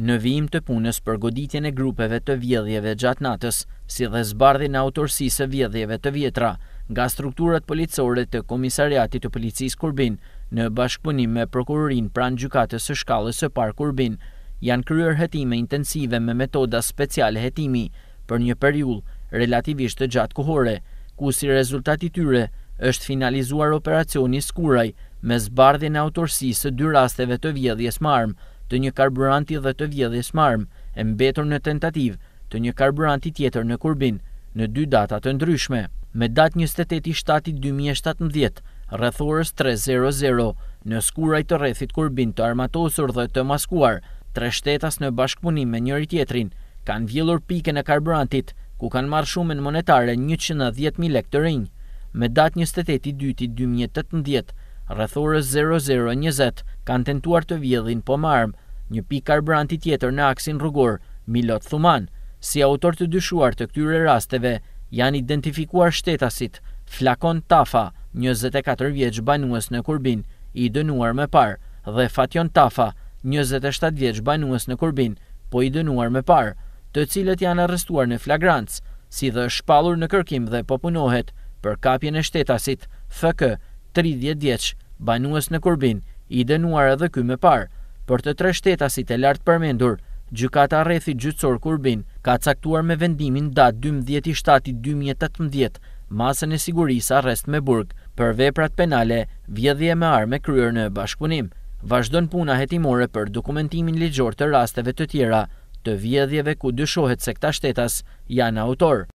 në vijim të punës për goditjen e grupeve të vjedhjeve gjatë natës, si dhe zbardhin autorsisë vjedhjeve të vjetra, nga strukturat policore të komisariatit të policisë Kurbin, në bashkëpunim me prokurorin pranë gjukatës së shkallës së parë Kurbin, janë kryer hetime intensive me metoda speciale hetimi për një periull relativisht të gjatë kohore, ku si rezultati tyre është finalizuar operacioni Skuraj me zbardhjen e autorsisë së dy rasteve të vjedhjes marmë, të një karburanti dhe të vjedhjes marmë, e mbetur në tentativ të një karburanti tjetër në kurbin, në dy data të ndryshme. Me datë 28 shtatit 2017, rrethorës 3.00, në skuraj të rrethit kurbin të armatosur dhe të maskuar, tre shtetas në bashkëpunim me njëri tjetrin, kanë vjellur pike në karburantit, ku kanë marrë shumën monetare 110.000 lek të rinjë. Me datë 28 2018, rrethorës 0020 kanë tentuar të vjedhin po një pikë karbranti tjetër në aksin rrugor Milot Thuman si autor të dyshuar të këtyre rasteve janë identifikuar shtetasit Flakon Tafa 24 vjeç banues në Kurbin i dënuar më parë dhe Fation Tafa 27 vjeç banues në Kurbin po i dënuar më parë të cilët janë arrestuar në flagrancë si dhe shpalur në kërkim dhe popunohet për kapjen e shtetasit FK 30 vjeç, banues në Kurbin, i dënuar edhe ky më parë. Për të tre shtetasit e lartë përmendur, gjykata rrethi gjyqësor Kurbin ka caktuar me vendimin datë 2017-2018 masën e sigurisë arrest me burg për veprat penale, vjedhje me armë kryer në bashkunim. Vazhdon puna hetimore për dokumentimin ligjor të rasteve të tjera të vjedhjeve ku dyshohet se këta shtetas janë autor.